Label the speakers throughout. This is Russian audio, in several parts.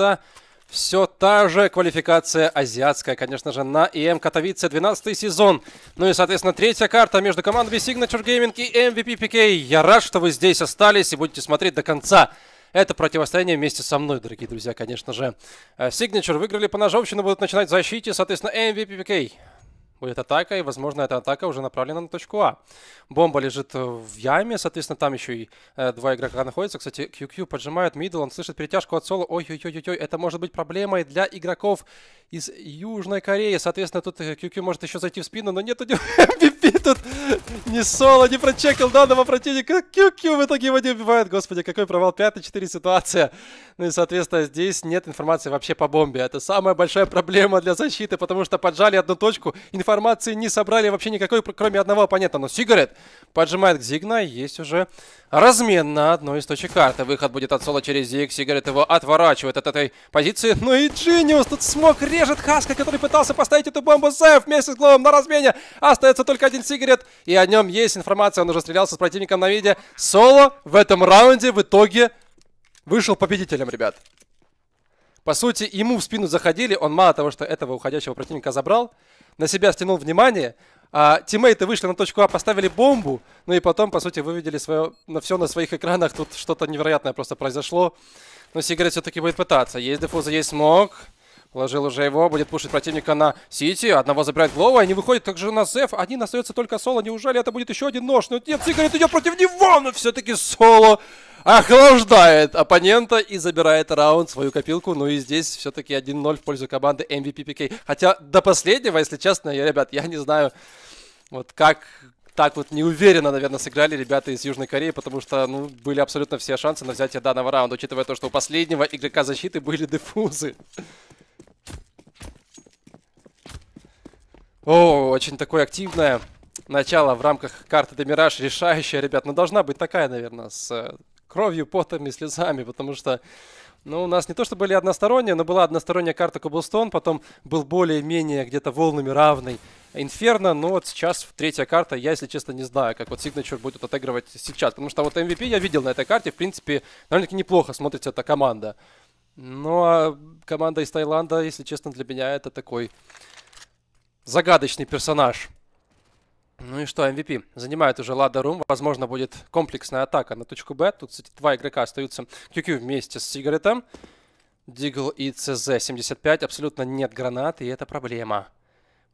Speaker 1: это все та же квалификация азиатская, конечно же, на ИМ Катовице, 12 сезон. Ну и, соответственно, третья карта между командами Signature Gaming и MVP PK. Я рад, что вы здесь остались и будете смотреть до конца это противостояние вместе со мной, дорогие друзья, конечно же. Э, Signature выиграли по ножовщину, будут начинать в защите, соответственно, MVP PK будет атака, и, возможно, эта атака уже направлена на точку А. Бомба лежит э, в яме, соответственно, там еще и э, два игрока находятся. Кстати, QQ поджимает мидл, он слышит перетяжку от соло. Ой-ой-ой-ой, это может быть проблемой для игроков из Южной Кореи. Соответственно, тут QQ э, может еще зайти в спину, но нет у него И тут не соло, не прочекал данного противника. Кью-кью в итоге его не убивает. Господи, какой провал. 5 на 4 ситуация. Ну и, соответственно, здесь нет информации вообще по бомбе. Это самая большая проблема для защиты, потому что поджали одну точку, информации не собрали вообще никакой, кроме одного оппонента. Но Сигарет поджимает к Зигна, есть уже размен на одной из точек карты. Выход будет от соло через Зиг. Сигарет его отворачивает от этой позиции. Ну и Джиниус тут смог режет Хаска, который пытался поставить эту бомбу. Сэф вместе с Гловом на размене. Остается только один Golden Cigarette, и о нем есть информация, он уже стрелялся с противником на виде. Соло в этом раунде в итоге вышел победителем, ребят. По сути, ему в спину заходили, он мало того, что этого уходящего противника забрал, на себя стянул внимание, а тиммейты вышли на точку А, поставили бомбу, ну и потом, по сути, выведели свое, на все на своих экранах, тут что-то невероятное просто произошло. Но Сигарет все-таки будет пытаться. Есть дефуза, есть смог. Вложил уже его, будет пушить противника на Сити. Одного забирает Глова, они выходят как же у нас Зеф. Один остается только Соло. Неужели это будет еще один нож? Но ну, нет, Сигарет идет против него, но все-таки Соло охлаждает оппонента и забирает раунд свою копилку. Ну и здесь все-таки 1-0 в пользу команды MVP PK. Хотя до последнего, если честно, я, ребят, я не знаю, вот как так вот неуверенно, наверное, сыграли ребята из Южной Кореи, потому что, ну, были абсолютно все шансы на взятие данного раунда, учитывая то, что у последнего игрока защиты были дефузы. О, очень такое активное начало в рамках карты Демираж, решающая, ребят. Но ну, должна быть такая, наверное, с э, кровью, потом и слезами, потому что ну, у нас не то, что были односторонние, но была односторонняя карта Коблстон, потом был более-менее где-то волнами равный Инферно, но вот сейчас третья карта, я, если честно, не знаю, как вот Signature будет отыгрывать сейчас, потому что вот MVP «Эм я видел на этой карте, в принципе, довольно-таки неплохо смотрится эта команда. Ну а команда из Таиланда, если честно, для меня это такой загадочный персонаж. Ну и что, MVP занимает уже Лада Рум. Возможно, будет комплексная атака на точку Б. Тут, кстати, два игрока остаются QQ вместе с Сигаретом. Дигл и ЦЗ-75. Абсолютно нет гранат, и это проблема.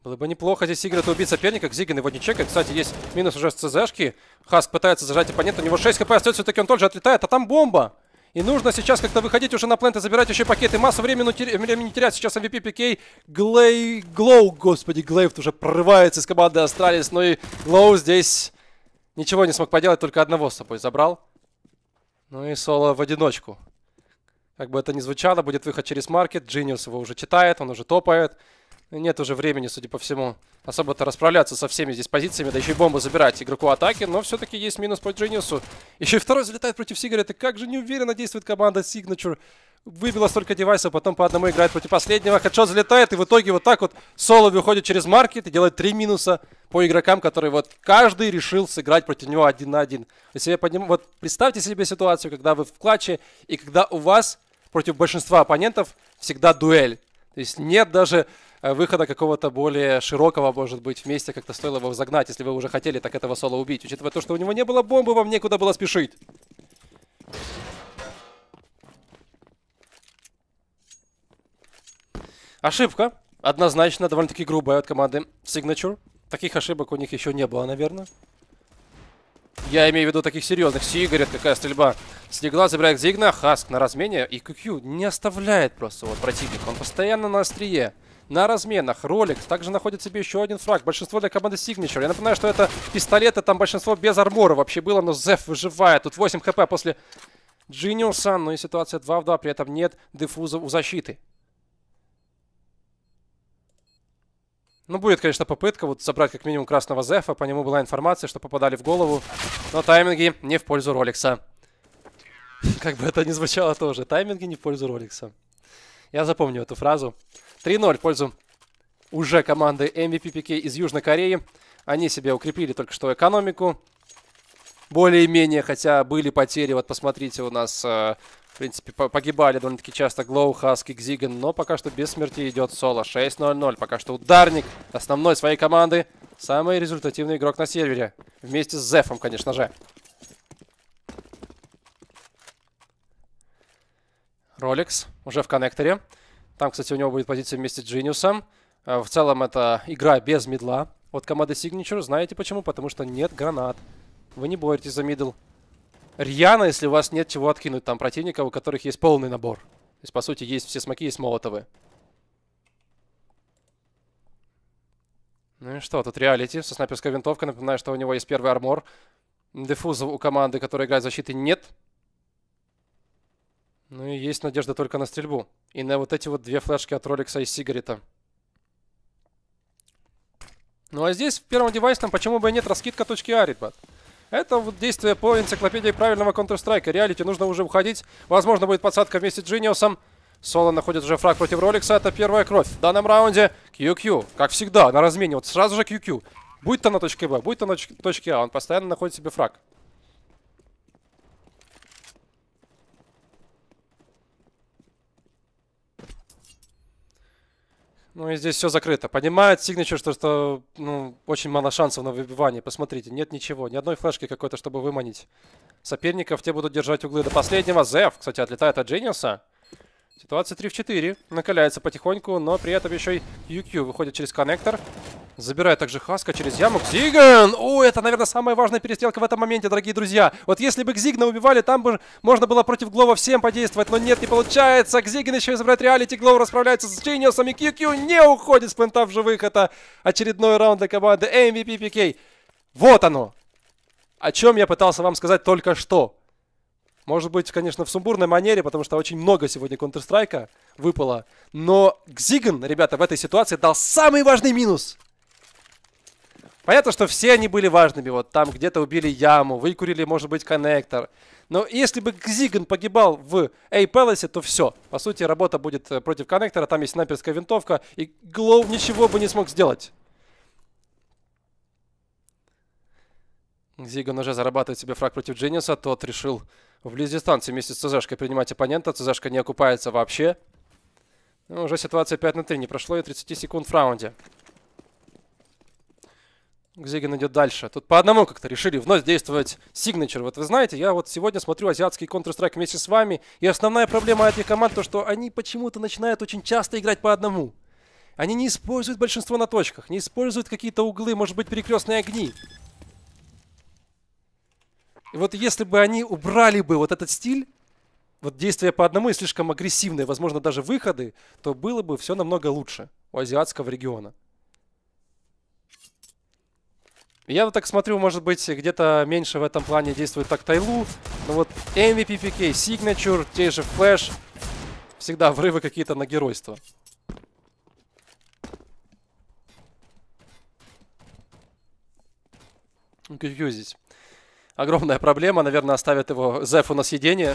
Speaker 1: Было бы неплохо здесь Сигарет убить соперника. Зигин его не чекает. Кстати, есть минус уже с ЦЗшки. Хаск пытается зажать оппонента. У него 6 хп остается, все-таки он тоже отлетает. А там бомба! И нужно сейчас как-то выходить уже на плент и забирать еще пакеты. Массу времени, теря... времени терять. Сейчас MVP PK Глей... Глоу, господи, Глейвт уже прорывается из команды Астралис. Ну и Глоу здесь ничего не смог поделать, только одного с собой забрал. Ну и соло в одиночку. Как бы это ни звучало, будет выход через маркет. Genius его уже читает, он уже топает. Ну, нет уже времени, судя по всему, особо-то расправляться со всеми здесь позициями, да еще и бомбу забирать игроку атаки, но все-таки есть минус по Дженису. Еще и второй залетает против Сигарета, как же неуверенно действует команда Signature. Выбила столько девайсов, потом по одному играет против последнего, хедшот залетает, и в итоге вот так вот Соло выходит через маркет и делает три минуса по игрокам, которые вот каждый решил сыграть против него один на один. себе подним... Вот представьте себе ситуацию, когда вы в клатче, и когда у вас против большинства оппонентов всегда дуэль. То есть нет даже Э, выхода какого-то более широкого, может быть, вместе как-то стоило его загнать, если вы уже хотели так этого соло убить. Учитывая то, что у него не было бомбы, вам некуда было спешить. Ошибка. Однозначно, довольно-таки грубая от команды Signature. Таких ошибок у них еще не было, наверное. Я имею в виду таких серьезных. Сигарет, какая стрельба. снегла забирает Зигна, Хаск на размене. И QQ не оставляет просто вот противника. Он постоянно на острие. На разменах. Ролик. Также находит себе еще один фраг. Большинство для команды Signature. Я напоминаю, что это пистолеты. Там большинство без армора вообще было. Но Зеф выживает. Тут 8 хп после Джиниуса. но и ситуация 2 в 2. При этом нет дефуза у защиты. Ну, будет, конечно, попытка вот собрать как минимум красного Зефа. По нему была информация, что попадали в голову. Но тайминги не в пользу Роликса. Как бы это ни звучало тоже. Тайминги не в пользу Роликса. Я запомню эту фразу. 3-0 в пользу уже команды MVP из Южной Кореи. Они себе укрепили только что экономику. Более-менее, хотя были потери. Вот посмотрите, у нас э, в принципе, погибали довольно-таки часто Глоу, Хаски, Гзиган, но пока что без смерти идет соло. 6-0-0. Пока что ударник основной своей команды. Самый результативный игрок на сервере. Вместе с Зефом, конечно же. Роликс уже в коннекторе. Там, кстати, у него будет позиция вместе с Джиниусом. Э, в целом, это игра без медла от команды Signature. Знаете почему? Потому что нет гранат. Вы не боретесь за мидл рьяно, если у вас нет чего откинуть там противников, у которых есть полный набор. То есть, по сути, есть все смоки, есть молотовы. Ну и что, тут реалити. Со снайперской винтовкой. Напоминаю, что у него есть первый армор. Дефузов у команды, которая играет защиты, нет. Ну и есть надежда только на стрельбу. И на вот эти вот две флешки от Роликса и сигарета. Ну а здесь в первом девайсном почему бы и нет раскидка точки А, ребят. Это вот действие по энциклопедии правильного Counter-Strike. Реалити нужно уже уходить. Возможно, будет подсадка вместе с Джиниусом. Соло находит уже фраг против Роликса. Это первая кровь. В данном раунде QQ, как всегда, на размене. Вот сразу же QQ. Будь то на точке Б, будь то на точке А, он постоянно находит себе фраг. Ну и здесь все закрыто. Понимает Signature, что, что ну, очень мало шансов на выбивание. Посмотрите, нет ничего. Ни одной флешки какой-то, чтобы выманить соперников. Те будут держать углы до последнего. Зев, кстати, отлетает от Джениуса. Ситуация 3 в 4. Накаляется потихоньку, но при этом еще и UQ выходит через коннектор. Забирает также Хаска через яму. Кзиган! О, это, наверное, самая важная перестрелка в этом моменте, дорогие друзья. Вот если бы Кзигна убивали, там бы можно было против Глова всем подействовать. Но нет, не получается. Кзигин еще и забирает реалити. Глов расправляется с Джиниусом. И QQ не уходит с пента в живых. Это очередной раунд для команды MVP PK. Вот оно. О чем я пытался вам сказать только что. Может быть, конечно, в сумбурной манере, потому что очень много сегодня Counter-Strike выпало. Но Гзиган, ребята, в этой ситуации дал самый важный минус. Понятно, что все они были важными. Вот там где-то убили яму, выкурили, может быть, коннектор. Но если бы Зиган погибал в A Palace, то все. По сути, работа будет э, против коннектора. Там есть снайперская винтовка. И Глоу ничего бы не смог сделать. Зиган уже зарабатывает себе фраг против Дженниуса. Тот решил вблизи дистанции вместе с ЦЗшкой принимать оппонента. ЦЗшка не окупается вообще. Ну, уже ситуация 5 на 3. Не прошло и 30 секунд в раунде. Зигин идет дальше. Тут по одному как-то решили вновь действовать сигначер. Вот вы знаете, я вот сегодня смотрю азиатский Counter-Strike вместе с вами, и основная проблема этих команд то, что они почему-то начинают очень часто играть по одному. Они не используют большинство на точках, не используют какие-то углы, может быть, перекрестные огни. И вот если бы они убрали бы вот этот стиль, вот действия по одному и слишком агрессивные, возможно, даже выходы, то было бы все намного лучше у азиатского региона. Я вот так смотрю, может быть, где-то меньше в этом плане действует так Тайлу. Но вот MVP PK, Signature, те же Флэш. Всегда врывы какие-то на геройство. QQ здесь. Огромная проблема. Наверное, оставят его Зефу на съедение.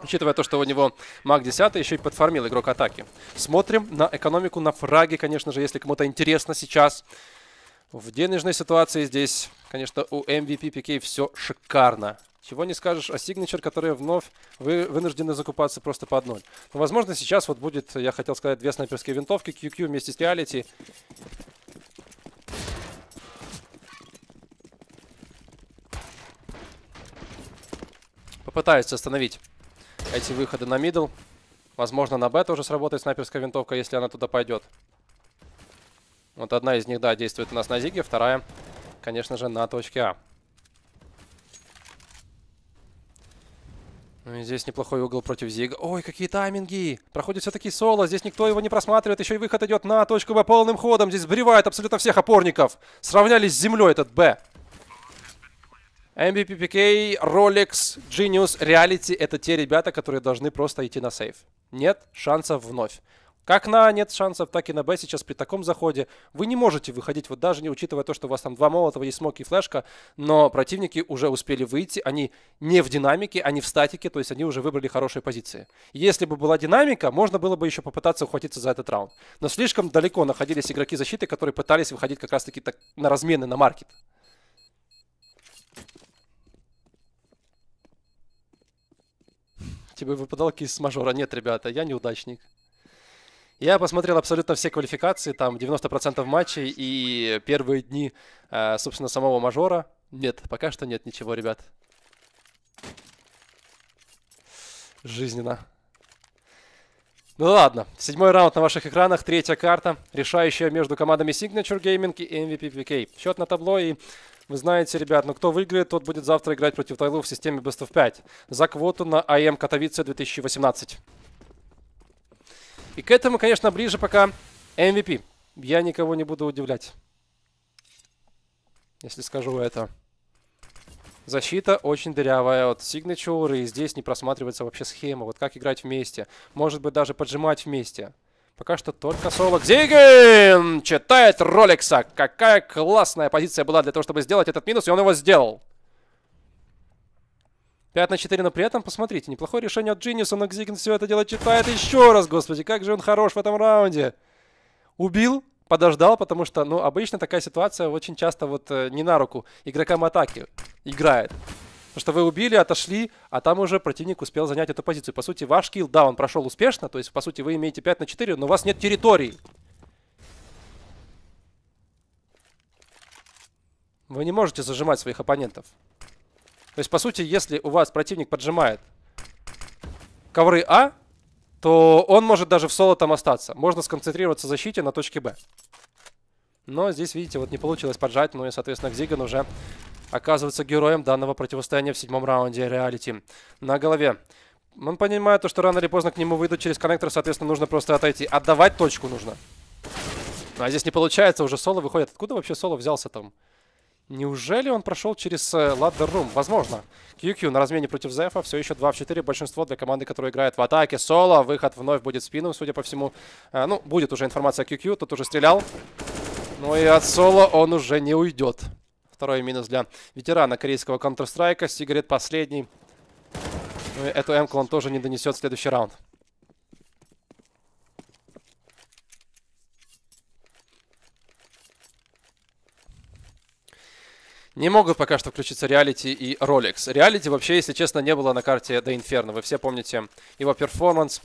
Speaker 1: Учитывая то, что у него маг 10, еще и подформил игрок атаки. Смотрим на экономику, на фраге, конечно же, если кому-то интересно сейчас. В денежной ситуации здесь, конечно, у MVP PK все шикарно. Чего не скажешь о Signature, которые вновь вы вынуждены закупаться просто под ноль. Но, возможно, сейчас вот будет, я хотел сказать, две снайперские винтовки, QQ вместе с Reality. Попытаются остановить эти выходы на мидл. Возможно, на бета уже сработает снайперская винтовка, если она туда пойдет. Вот одна из них, да, действует у нас на Зиге, вторая, конечно же, на точке А. Ну и здесь неплохой угол против Зига. Ой, какие тайминги! Проходит все-таки соло, здесь никто его не просматривает, еще и выход идет на точку Б полным ходом. Здесь сбривает абсолютно всех опорников. Сравнялись с землей этот Б. MBPPK, Rolex, Genius, Reality — это те ребята, которые должны просто идти на сейф. Нет шансов вновь. Как на А нет шансов, так и на Б сейчас при таком заходе. Вы не можете выходить, вот даже не учитывая то, что у вас там два молотого, есть смоки и флешка, но противники уже успели выйти, они не в динамике, они в статике, то есть они уже выбрали хорошие позиции. Если бы была динамика, можно было бы еще попытаться ухватиться за этот раунд. Но слишком далеко находились игроки защиты, которые пытались выходить как раз-таки так на размены, на маркет. Тебе выпадал кейс с мажора? Нет, ребята, я неудачник. Я посмотрел абсолютно все квалификации, там 90% матчей и первые дни, э, собственно, самого мажора. Нет, пока что нет ничего, ребят. Жизненно. Ну ладно, седьмой раунд на ваших экранах, третья карта, решающая между командами Signature Gaming и MVP PK. Счет на табло и вы знаете, ребят, но ну кто выиграет, тот будет завтра играть против Тайлу в системе Best of 5 за квоту на АМ Катовице 2018. И к этому, конечно, ближе пока MVP. Я никого не буду удивлять, если скажу это. Защита очень дырявая от Signature, и здесь не просматривается вообще схема. Вот как играть вместе. Может быть, даже поджимать вместе. Пока что только соло. Зигин читает Роликса. Какая классная позиция была для того, чтобы сделать этот минус, и он его сделал. 5 на 4, но при этом, посмотрите, неплохое решение от Джинниуса, но Гзигин все это дело читает еще раз, господи, как же он хорош в этом раунде. Убил, подождал, потому что, ну, обычно такая ситуация очень часто вот э, не на руку игрокам атаки играет. Потому что вы убили, отошли, а там уже противник успел занять эту позицию. По сути, ваш килл, да, он прошел успешно, то есть, по сути, вы имеете 5 на 4, но у вас нет территории. Вы не можете зажимать своих оппонентов. То есть, по сути, если у вас противник поджимает ковры А, то он может даже в соло там остаться. Можно сконцентрироваться в защите на точке Б. Но здесь, видите, вот не получилось поджать, ну и, соответственно, Гзиган уже оказывается героем данного противостояния в седьмом раунде реалити на голове. Он понимает то, что рано или поздно к нему выйдут через коннектор, соответственно, нужно просто отойти. Отдавать точку нужно. Ну, а здесь не получается, уже соло выходит. Откуда вообще соло взялся там? Неужели он прошел через ладдер э, рум? Возможно. QQ на размене против Зефа. Все еще 2 в 4. Большинство для команды, которая играет в атаке. Соло. Выход вновь будет спину, судя по всему. А, ну, будет уже информация о QQ. Тот уже стрелял. Ну и от Соло он уже не уйдет. Второй минус для ветерана корейского Counter-Strike. Сигарет последний. Ну и эту эмку он тоже не донесет в следующий раунд. Не могут пока что включиться Reality и Rolex. Reality вообще, если честно, не было на карте до Inferno. Вы все помните его перформанс.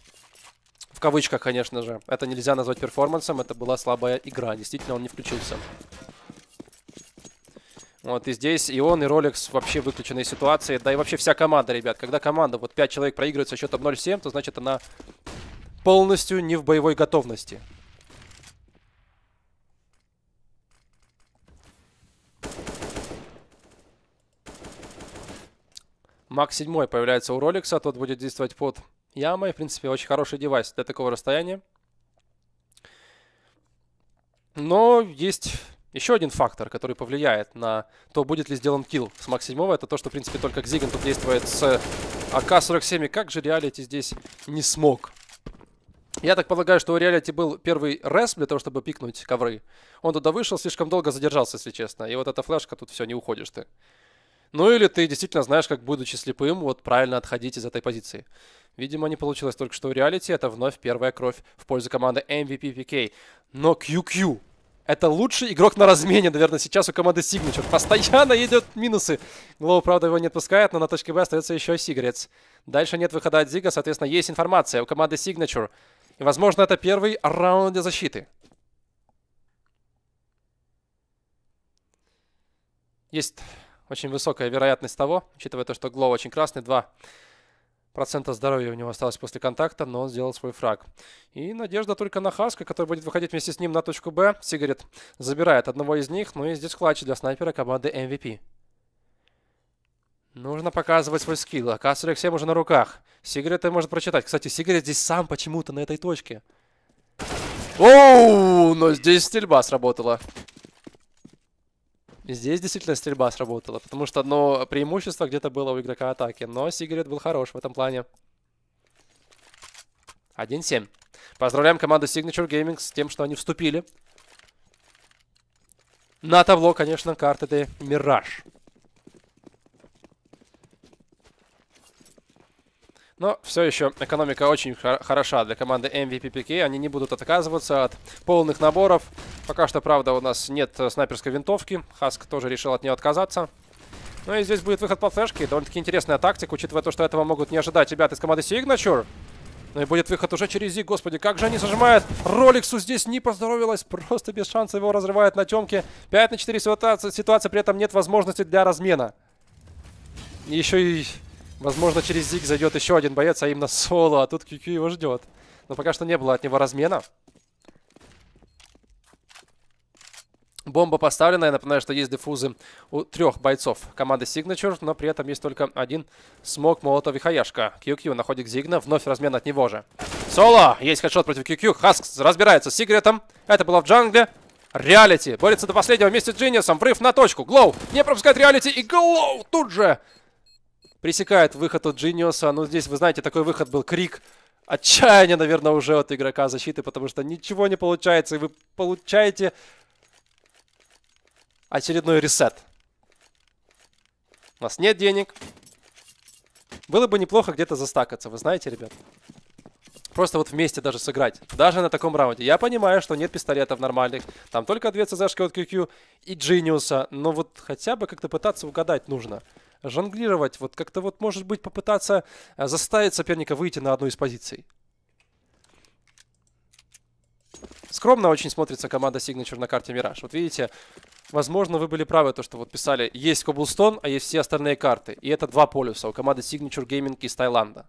Speaker 1: В кавычках, конечно же. Это нельзя назвать перформансом, это была слабая игра. Действительно, он не включился. Вот, и здесь и он, и Rolex вообще выключены выключенные ситуации. Да и вообще вся команда, ребят. Когда команда, вот 5 человек проигрывает со счетом 0-7, то значит она полностью не в боевой готовности. Макс 7 появляется у Rolex, тот будет действовать под ямой. В принципе, очень хороший девайс для такого расстояния. Но есть еще один фактор, который повлияет на то, будет ли сделан килл с макс 7. Это то, что, в принципе, только Зиган тут действует с АК-47. Как же Реалити здесь не смог? Я так полагаю, что у Реалити был первый респ для того, чтобы пикнуть ковры. Он туда вышел, слишком долго задержался, если честно. И вот эта флешка, тут все, не уходишь ты. Ну или ты действительно знаешь, как, будучи слепым, вот правильно отходить из этой позиции. Видимо, не получилось только что в реалити. Это вновь первая кровь в пользу команды MVP PK. Но QQ это лучший игрок на размене, наверное, сейчас у команды Signature. Постоянно идет минусы. Глоу, правда, его не отпускает, но на точке Б остается еще Сигарец. Дальше нет выхода от Зига, соответственно, есть информация у команды Signature. И, возможно, это первый раунд для защиты. Есть очень высокая вероятность того, учитывая то, что Глоу очень красный, 2 процента здоровья у него осталось после контакта, но он сделал свой фраг. И надежда только на Хаска, который будет выходить вместе с ним на точку Б. Сигарет забирает одного из них, ну и здесь клатч для снайпера команды MVP. Нужно показывать свой скилл. А К-47 уже на руках. Сигарет может прочитать. Кстати, Сигарет здесь сам почему-то на этой точке. Оу, но здесь стрельба сработала. Здесь действительно стрельба сработала, потому что одно преимущество где-то было у игрока атаки, но Сигарет был хорош в этом плане. 1-7. Поздравляем команду Signature Gaming с тем, что они вступили. На табло, конечно, карты это Мираж. Но все еще экономика очень хороша для команды MVPPK. Они не будут отказываться от полных наборов. Пока что, правда, у нас нет э, снайперской винтовки. Хаск тоже решил от нее отказаться. Ну и здесь будет выход по флешке. Довольно-таки интересная тактика, учитывая то, что этого могут не ожидать ребята из команды Signature. Ну и будет выход уже через Зиг. Господи, как же они зажимают. Роликсу здесь не поздоровилось. Просто без шанса его разрывают на темке. 5 на 4 ситуация, ситуация, при этом нет возможности для размена. Еще и Возможно, через Зиг зайдет еще один боец, а именно соло, а тут Кью-Кью его ждет. Но пока что не было от него размена. Бомба поставлена. Я напоминаю, что есть дефузы у трех бойцов команды Signature, но при этом есть только один смог Молотов и Хаяшка. QQ находит Зигна. Вновь размен от него же. Соло! Есть хедшот против QQ. Хаск разбирается с Сигретом. Это было в джангле. Реалити борется до последнего вместе с Джинниусом. Врыв на точку. Глоу не пропускает Реалити. И Глоу тут же Пресекает выход от Джиниуса. Ну, здесь, вы знаете, такой выход был крик отчаяния, наверное, уже от игрока защиты, потому что ничего не получается, и вы получаете очередной ресет. У нас нет денег. Было бы неплохо где-то застакаться, вы знаете, ребят. Просто вот вместе даже сыграть. Даже на таком раунде. Я понимаю, что нет пистолетов нормальных. Там только две ЦЗшки от QQ и Джиниуса. Но вот хотя бы как-то пытаться угадать нужно жонглировать, вот как-то вот, может быть, попытаться э, заставить соперника выйти на одну из позиций. Скромно очень смотрится команда Signature на карте Мираж. Вот видите, возможно, вы были правы, то, что вот писали, есть Коблстон, а есть все остальные карты. И это два полюса у команды Signature Gaming из Таиланда.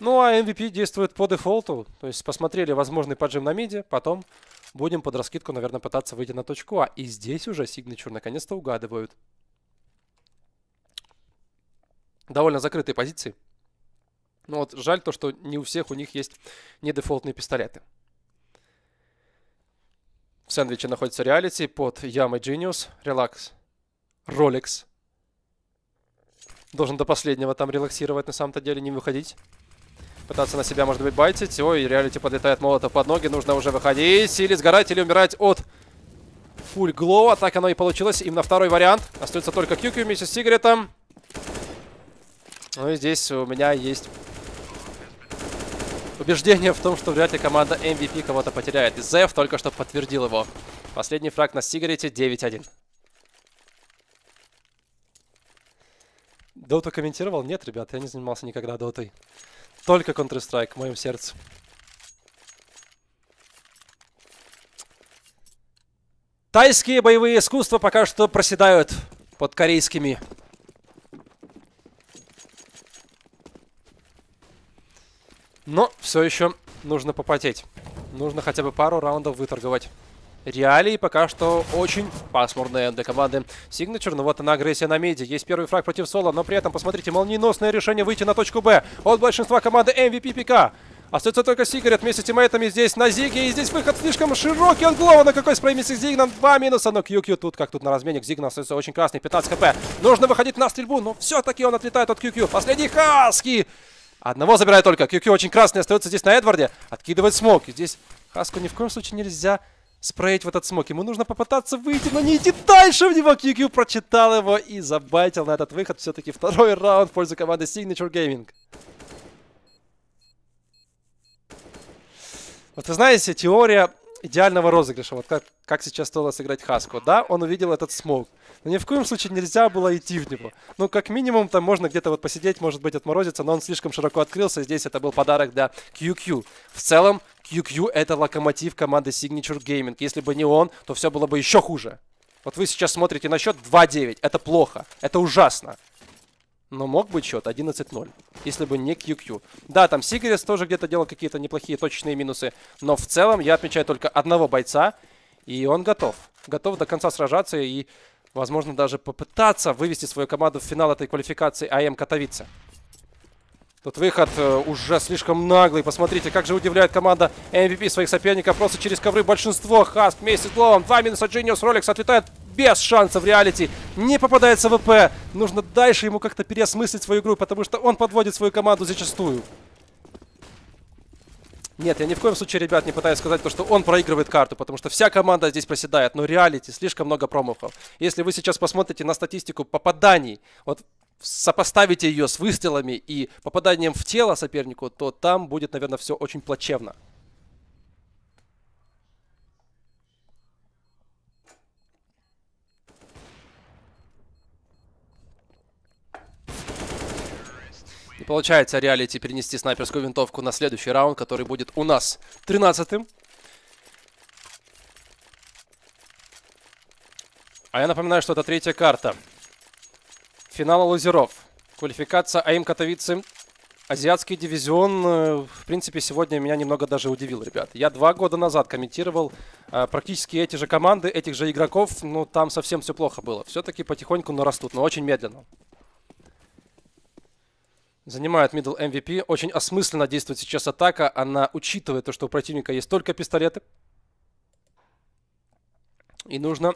Speaker 1: Ну, а MVP действует по дефолту. То есть посмотрели возможный поджим на миде, потом Будем под раскидку, наверное, пытаться выйти на точку А. И здесь уже сигнатур наконец-то угадывают. Довольно закрытые позиции. Но ну вот жаль то, что не у всех у них есть недефолтные пистолеты. В сэндвиче находится Реалити под Yama Genius, Релакс, Rolex. Должен до последнего там релаксировать, на самом-то деле не выходить. Пытаться на себя, может быть, байтить. Ой, реалити подлетает молотов под ноги. Нужно уже выходить. Или сгорать, или умирать от фуль глоу. А так оно и получилось. Именно второй вариант. Остается только QQ вместе с сигаретом. Ну и здесь у меня есть убеждение в том, что вряд ли команда MVP кого-то потеряет. Зев только что подтвердил его. Последний фраг на сигарете 9-1. Доту комментировал? Нет, ребят, я не занимался никогда дотой. Только Counter-Strike в моем сердце. Тайские боевые искусства пока что проседают под корейскими. Но все еще нужно попотеть. Нужно хотя бы пару раундов выторговать реалии пока что очень пасмурные для команды Signature. Ну вот она агрессия на меди. Есть первый фраг против Соло, но при этом, посмотрите, молниеносное решение выйти на точку Б от большинства команды MVP ПК. Остается только Сигарет вместе с тиммейтами здесь на Зиге. И здесь выход слишком широкий. Он глава на ну какой спреймится с Зигном. Два минуса. Но QQ тут, как тут на размене, Зигна остается очень красный. 15 хп. Нужно выходить на стрельбу. Но все-таки он отлетает от QQ. Последний Хаски. Одного забирает только. QQ очень красный. Остается здесь на Эдварде. Откидывает смог. И здесь Хаску ни в коем случае нельзя спреить в этот смог. Ему нужно попытаться выйти, но не идти дальше в него. QQ прочитал его и забайтил на этот выход. Все-таки второй раунд в пользу команды Signature Gaming. Вот вы знаете, теория идеального розыгрыша. Вот как, как сейчас стоило сыграть Хаску. Да, он увидел этот смог. Но ни в коем случае нельзя было идти в него. Ну, как минимум, там можно где-то вот посидеть, может быть, отморозиться, но он слишком широко открылся. Здесь это был подарок для QQ. В целом, QQ — это локомотив команды Signature Gaming. Если бы не он, то все было бы еще хуже. Вот вы сейчас смотрите на счет 2-9. Это плохо. Это ужасно. Но мог быть счет 11-0, если бы не QQ. Да, там Сигарес тоже где-то делал какие-то неплохие точечные минусы. Но в целом я отмечаю только одного бойца, и он готов. Готов до конца сражаться и возможно, даже попытаться вывести свою команду в финал этой квалификации АМ Катовице. Тут выход э, уже слишком наглый. Посмотрите, как же удивляет команда MVP своих соперников. Просто через ковры большинство. Хаск вместе с Гловом. Два минуса Genius. Rolex отлетает без шансов реалити. Не попадается в ВП. Нужно дальше ему как-то переосмыслить свою игру, потому что он подводит свою команду зачастую. Нет, я ни в коем случае, ребят, не пытаюсь сказать то, что он проигрывает карту, потому что вся команда здесь проседает, но реалити слишком много промахов. Если вы сейчас посмотрите на статистику попаданий, вот сопоставите ее с выстрелами и попаданием в тело сопернику, то там будет, наверное, все очень плачевно. получается реалити перенести снайперскую винтовку на следующий раунд, который будет у нас 13-м. А я напоминаю, что это третья карта. Финала лазеров, Квалификация АИМ Катовицы. Азиатский дивизион, э, в принципе, сегодня меня немного даже удивил, ребят. Я два года назад комментировал э, практически эти же команды, этих же игроков. Ну, там совсем все плохо было. Все-таки потихоньку нарастут, но очень медленно занимает middle MVP. Очень осмысленно действует сейчас атака. Она учитывает то, что у противника есть только пистолеты. И нужно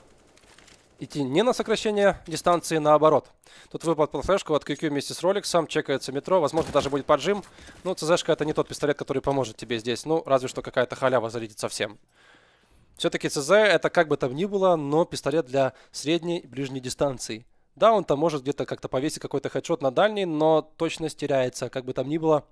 Speaker 1: идти не на сокращение дистанции, наоборот. Тут выпал под флешку от QQ вместе с роликсом, чекается метро, возможно, даже будет поджим. Но ну, ЦЗшка это не тот пистолет, который поможет тебе здесь. Ну, разве что какая-то халява залетит совсем. Все-таки ЦЗ это как бы там ни было, но пистолет для средней и ближней дистанции. Да, он там может где-то как-то повесить какой-то хедшот на дальний, но точность теряется, как бы там ни было.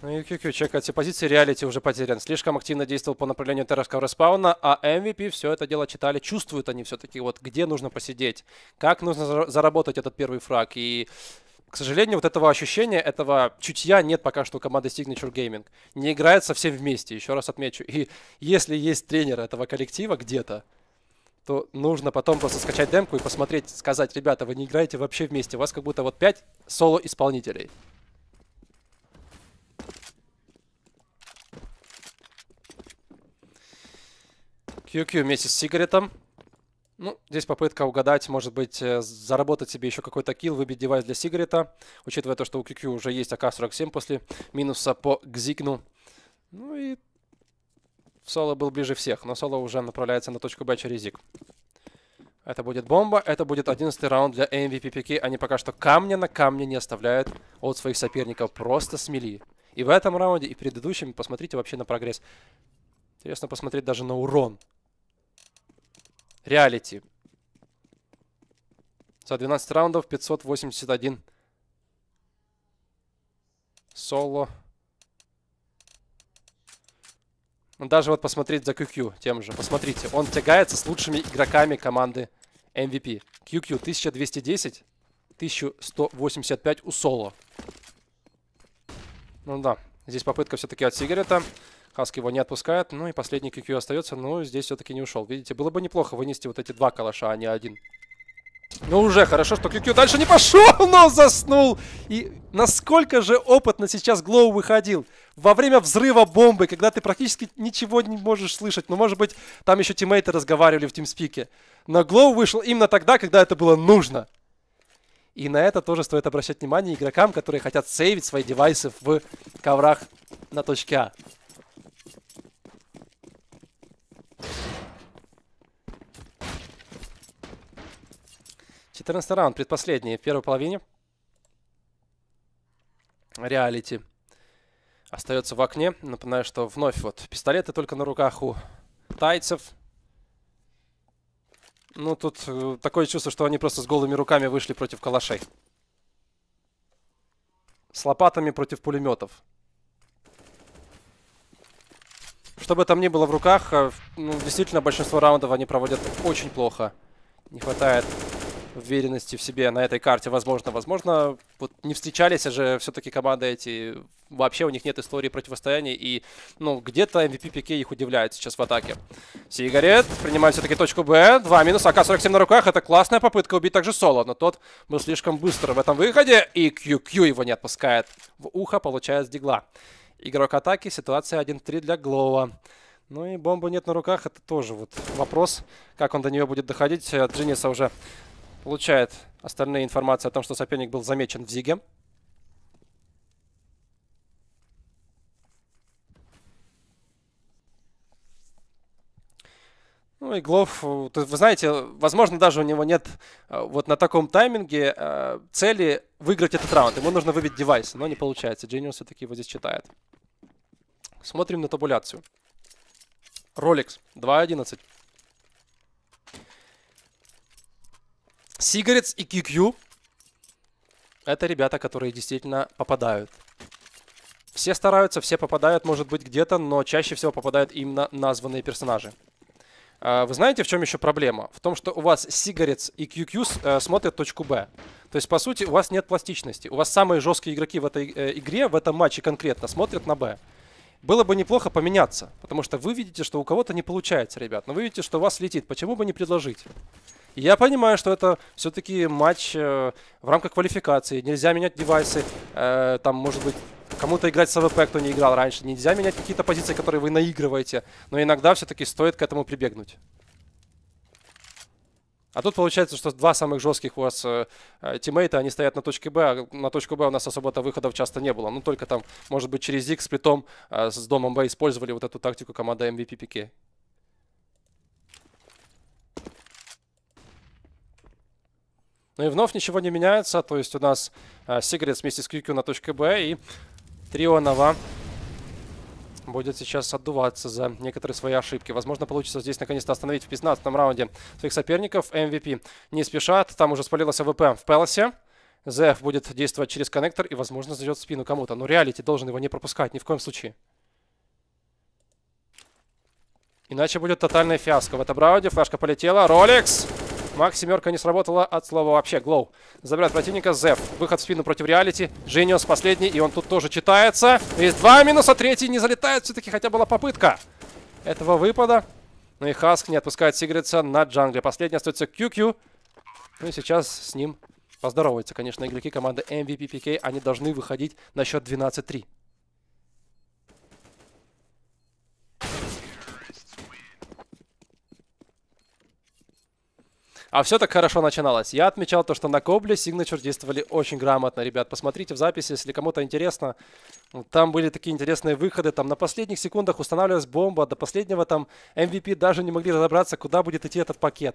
Speaker 1: Ну и QQ чек эти позиции реалити уже потерян. Слишком активно действовал по направлению террорского респауна, а MVP все это дело читали. Чувствуют они все-таки, вот где нужно посидеть, как нужно заработать этот первый фраг. И к сожалению, вот этого ощущения, этого чутья нет пока что у команды Signature Gaming. Не играет совсем вместе, еще раз отмечу. И если есть тренер этого коллектива где-то, то нужно потом просто скачать демку и посмотреть, сказать, ребята, вы не играете вообще вместе, у вас как будто вот 5 соло-исполнителей. QQ вместе с сигаретом. Ну, здесь попытка угадать, может быть, э, заработать себе еще какой-то килл, выбить девайс для сигарета, учитывая то, что у QQ уже есть АК-47 после минуса по Гзигну. Ну и соло был ближе всех, но соло уже направляется на точку Б через Зиг. Это будет бомба, это будет 11 раунд для MVP эм пики. Они пока что камня на камне не оставляют от своих соперников, просто смели. И в этом раунде, и в предыдущем, посмотрите вообще на прогресс. Интересно посмотреть даже на урон. Реалити. За 12 раундов 581. Соло. Ну, даже вот посмотреть за QQ тем же. Посмотрите, он тягается с лучшими игроками команды MVP. QQ 1210, 1185 у соло. Ну да, здесь попытка все-таки от сигарета. Хаски его не отпускает. Ну и последний QQ остается, но здесь все-таки не ушел. Видите, было бы неплохо вынести вот эти два калаша, а не один. Ну уже хорошо, что QQ дальше не пошел, но заснул. И насколько же опытно сейчас Глоу выходил во время взрыва бомбы, когда ты практически ничего не можешь слышать, но, может быть, там еще тиммейты разговаривали в тимспике. Но Глоу вышел именно тогда, когда это было нужно. И на это тоже стоит обращать внимание игрокам, которые хотят сейвить свои девайсы в коврах на точке А. Четырнадцатый раунд, предпоследний, в первой половине. Реалити остается в окне. Напоминаю, что вновь вот пистолеты только на руках у тайцев. Ну, тут э, такое чувство, что они просто с голыми руками вышли против калашей. С лопатами против пулеметов. Что бы там ни было в руках, э, ну, действительно, большинство раундов они проводят очень плохо. Не хватает уверенности в себе на этой карте, возможно. Возможно, вот не встречались а же все-таки команды эти вообще у них нет истории противостояния, и, ну, где-то MVP Пике их удивляет сейчас в атаке. Сигарет принимает все-таки точку Б, два минуса, АК-47 на руках, это классная попытка убить также Соло, но тот был слишком быстро в этом выходе, и QQ его не отпускает. В ухо получает с дигла. Игрок атаки, ситуация 1-3 для Глова. Ну и бомбу нет на руках, это тоже вот вопрос, как он до нее будет доходить. Джиниса уже получает остальные информации о том, что соперник был замечен в Зиге. Ну, Иглов, э, вы знаете, возможно, даже у него нет э, вот на таком тайминге э, цели выиграть этот раунд. Ему нужно выбить девайс, но не получается. Genius все-таки его здесь читает. Смотрим на табуляцию. Rolex 2.11. Сигарец и QQ — это ребята, которые действительно попадают. Все стараются, все попадают, может быть, где-то, но чаще всего попадают именно названные персонажи. А, вы знаете, в чем еще проблема? В том, что у вас Сигарец и QQ э, смотрят точку Б. То есть, по сути, у вас нет пластичности. У вас самые жесткие игроки в этой э, игре, в этом матче конкретно, смотрят на Б. Было бы неплохо поменяться, потому что вы видите, что у кого-то не получается, ребят. Но вы видите, что у вас летит. Почему бы не предложить? Я понимаю, что это все-таки матч э, в рамках квалификации. Нельзя менять девайсы. Э, там, может быть, Кому-то играть с АВП, кто не играл раньше. Нельзя менять какие-то позиции, которые вы наигрываете. Но иногда все-таки стоит к этому прибегнуть. А тут получается, что два самых жестких у вас э, э, тиммейта, они стоят на точке Б, а на точку Б у нас особо-то выходов часто не было. Ну, только там, может быть, через Зиг с плитом э, с домом Б использовали вот эту тактику команда MVP PK. Ну и вновь ничего не меняется, то есть у нас э, вместе с QQ на точке Б и Трионова будет сейчас отдуваться за некоторые свои ошибки. Возможно, получится здесь наконец-то остановить в 15 раунде своих соперников. MVP не спешат. Там уже спалилась АВП в Пелосе. ЗФ будет действовать через коннектор и, возможно, зайдет в спину кому-то. Но Реалити должен его не пропускать ни в коем случае. Иначе будет тотальная фиаско. В этом раунде флешка полетела. Роликс Макс семерка не сработала от слова вообще. Глоу забирает противника. Зеф. Выход в спину против реалити. Жениус последний, и он тут тоже читается. Есть два минуса, третий не залетает все-таки, хотя была попытка этого выпада. Ну и Хаск не отпускает Сигрица на джангле. Последний остается QQ. Ну и сейчас с ним поздоровается, конечно, игроки команды MVPPK. Они должны выходить на счет 12-3. А все так хорошо начиналось. Я отмечал то, что на Кобле Signature действовали очень грамотно, ребят. Посмотрите в записи, если кому-то интересно. Там были такие интересные выходы. Там на последних секундах устанавливалась бомба. До последнего там MVP даже не могли разобраться, куда будет идти этот пакет.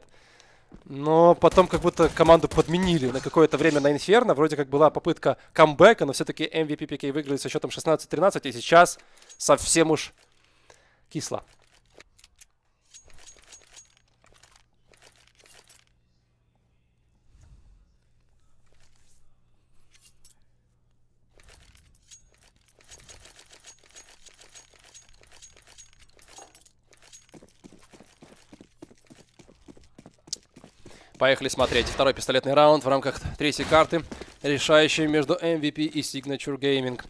Speaker 1: Но потом как будто команду подменили на какое-то время на Инферно. Вроде как была попытка камбэка, но все-таки MVP PK выиграли со счетом 16-13. И сейчас совсем уж кисло. Поехали смотреть. Второй пистолетный раунд в рамках третьей карты, решающий между MVP и Signature Gaming.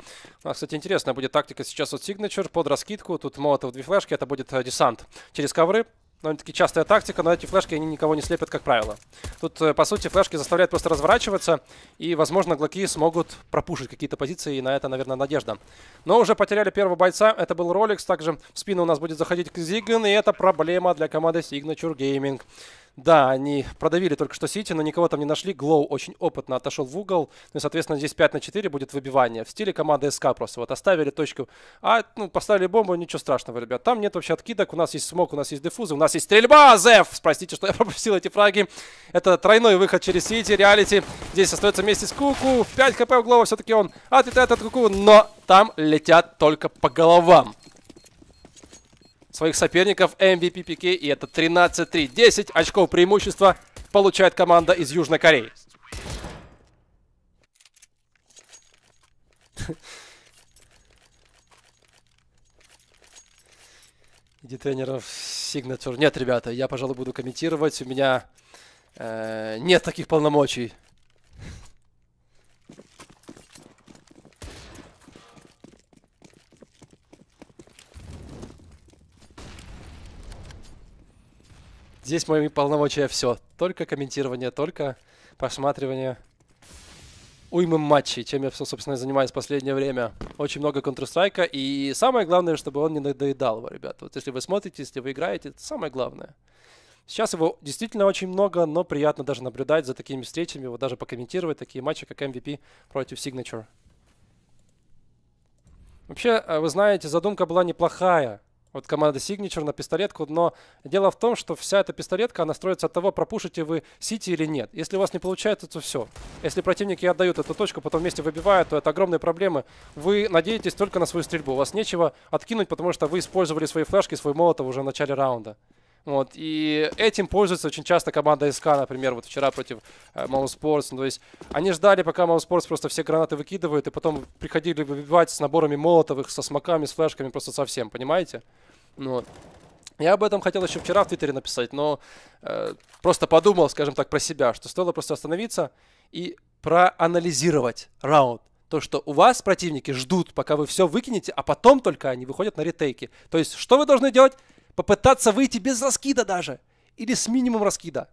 Speaker 1: А, кстати, интересная будет тактика сейчас от Signature под раскидку. Тут молотов две флешки, это будет э, десант. Через ковры Но довольно-таки частая тактика, но эти флешки, они никого не слепят, как правило. Тут, э, по сути, флешки заставляют просто разворачиваться, и, возможно, глоки смогут пропушить какие-то позиции, и на это, наверное, надежда. Но уже потеряли первого бойца, это был Роликс, также в спину у нас будет заходить Зиган, и это проблема для команды Signature Gaming. Да, они продавили только что Сити, но никого там не нашли. Глоу очень опытно отошел в угол. Ну и, соответственно, здесь 5 на 4 будет выбивание. В стиле команды СК просто. Вот оставили точку. А, ну, поставили бомбу, ничего страшного, ребят. Там нет вообще откидок. У нас есть смог, у нас есть дефузы, у нас есть стрельба. Зев! Простите, что я пропустил эти фраги. Это тройной выход через Сити. Реалити здесь остается вместе с Куку. 5 хп у Глоу. Все-таки он отлетает от Куку, но там летят только по головам своих соперников MVP PK, и это 13-3. 10 очков преимущества получает команда из Южной Кореи. Иди тренеров Signature. Нет, ребята, я, пожалуй, буду комментировать. У меня э, нет таких полномочий. Здесь мои полномочия все. Только комментирование, только просматривание уймы матчей, чем я, собственно, занимаюсь в последнее время. Очень много Counter-Strike, и самое главное, чтобы он не надоедал его, ребят. Вот если вы смотрите, если вы играете, это самое главное. Сейчас его действительно очень много, но приятно даже наблюдать за такими встречами, вот даже покомментировать такие матчи, как MVP против Signature. Вообще, э, вы знаете, задумка была неплохая от команды Signature на пистолетку, но дело в том, что вся эта пистолетка, она строится от того, пропушите вы Сити или нет. Если у вас не получается, то все. Если противники отдают эту точку, потом вместе выбивают, то это огромные проблемы. Вы надеетесь только на свою стрельбу, у вас нечего откинуть, потому что вы использовали свои флешки, свой молотов уже в начале раунда. Вот, и этим пользуется очень часто команда СК, например, вот вчера против э, Ну, то есть они ждали, пока Mousesports просто все гранаты выкидывают, и потом приходили выбивать с наборами молотовых, со смоками, с флешками, просто совсем, понимаете? Ну, вот. Я об этом хотел еще вчера в Твиттере написать, но э, просто подумал, скажем так, про себя, что стоило просто остановиться и проанализировать раунд. То, что у вас противники ждут, пока вы все выкинете, а потом только они выходят на ретейки. То есть, что вы должны делать? попытаться выйти без раскида даже. Или с минимум раскида.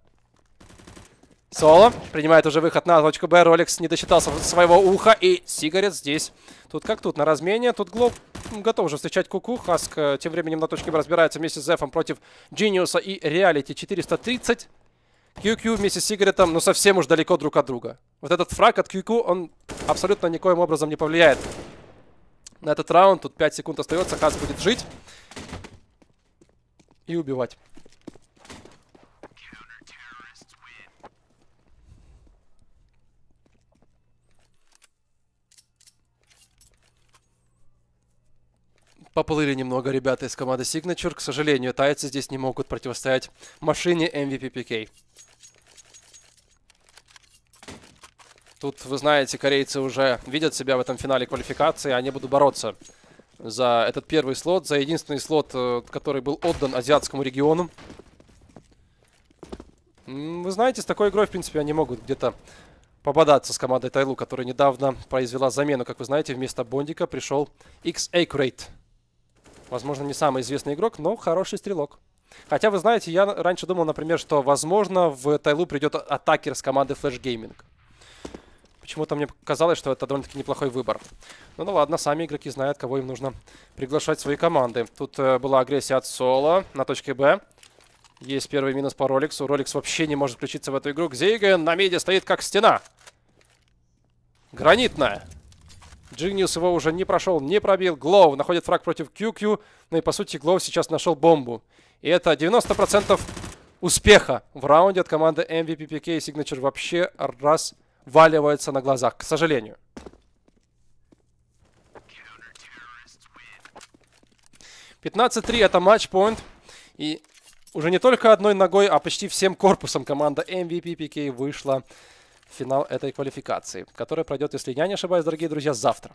Speaker 1: Соло принимает уже выход на точку Б. Роликс не досчитался своего уха. И Сигарет здесь. Тут как тут? На размене. Тут Глоб готов уже встречать Куку. -ку. Хаск э, тем временем на точке Б разбирается вместе с Зефом против Джиниуса и Реалити 430. QQ вместе с Сигаретом, ну совсем уж далеко друг от друга. Вот этот фраг от QQ, он абсолютно никоим образом не повлияет на этот раунд. Тут 5 секунд остается, Хас будет жить и убивать. Поплыли немного ребята из команды Signature. К сожалению, тайцы здесь не могут противостоять машине MVP PK. Тут, вы знаете, корейцы уже видят себя в этом финале квалификации, они будут бороться за этот первый слот, за единственный слот, э, который был отдан азиатскому региону. Вы знаете, с такой игрой, в принципе, они могут где-то попадаться с командой Тайлу, которая недавно произвела замену. Как вы знаете, вместо Бондика пришел X-Accurate. Возможно, не самый известный игрок, но хороший стрелок. Хотя, вы знаете, я раньше думал, например, что, возможно, в Тайлу придет атакер с команды Flash Gaming. Почему-то мне казалось, что это довольно-таки неплохой выбор. Ну, ну ладно, сами игроки знают, кого им нужно приглашать в свои команды. Тут э, была агрессия от Соло на точке Б. Есть первый минус по Роликсу. Роликс вообще не может включиться в эту игру. Гзейген на меди стоит как стена. Гранитная. Джигниус его уже не прошел, не пробил. Глоу находит фраг против QQ. Ну и по сути Глоу сейчас нашел бомбу. И это 90% успеха в раунде от команды MVPPK. Signature вообще раз валиваются на глазах, к сожалению. Пятнадцать три это пойнт И уже не только одной ногой, а почти всем корпусом команда MVP PK вышла в финал этой квалификации, которая пройдет, если я не ошибаюсь, дорогие друзья, завтра.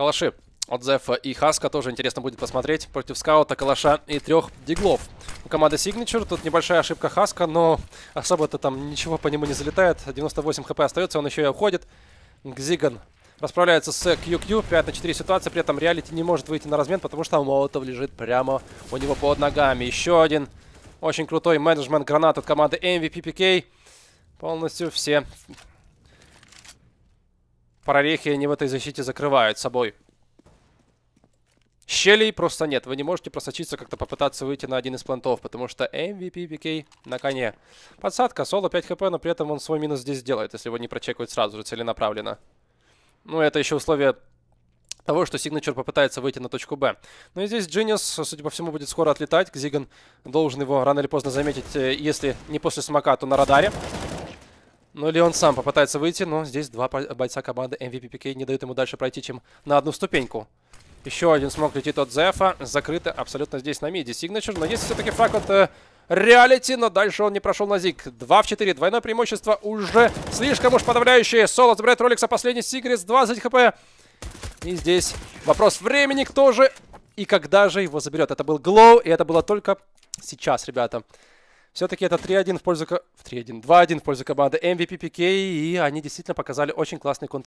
Speaker 1: Калаши от Зефа и Хаска тоже интересно будет посмотреть против скаута, калаша и трех диглов. У команды Signature тут небольшая ошибка Хаска, но особо-то там ничего по нему не залетает. 98 хп остается, он еще и уходит. Гзиган расправляется с QQ, 5 на 4 ситуация, при этом Реалити не может выйти на размен, потому что Молотов лежит прямо у него под ногами. Еще один очень крутой менеджмент гранат от команды MVP Полностью все прорехи они в этой защите закрывают собой. Щелей просто нет. Вы не можете просочиться, как-то попытаться выйти на один из плантов, потому что MVP PK на коне. Подсадка, соло 5 хп, но при этом он свой минус здесь делает, если его не прочекают сразу же целенаправленно. Ну, это еще условие того, что Сигначур попытается выйти на точку Б. Ну и здесь Джинис, судя по всему, будет скоро отлетать. Зиган должен его рано или поздно заметить, э, если не после смока, то на радаре. Ну или он сам попытается выйти, но здесь два бойца команды MVPPK не дают ему дальше пройти, чем на одну ступеньку. Еще один смог летит от Зефа. Закрыто абсолютно здесь на миде. Сигначер, но есть все-таки фраг от Реалити, э, но дальше он не прошел на Зиг. 2 в 4. Двойное преимущество уже слишком уж подавляющее. Соло забирает Роликса. Последний Сигрис. 20 хп. И здесь вопрос времени, кто же и когда же его заберет. Это был Глоу, и это было только сейчас, ребята. Все-таки это 3-1 в пользу... 3-1, 2-1 в пользу команды MVP PK, и они действительно показали очень классный контр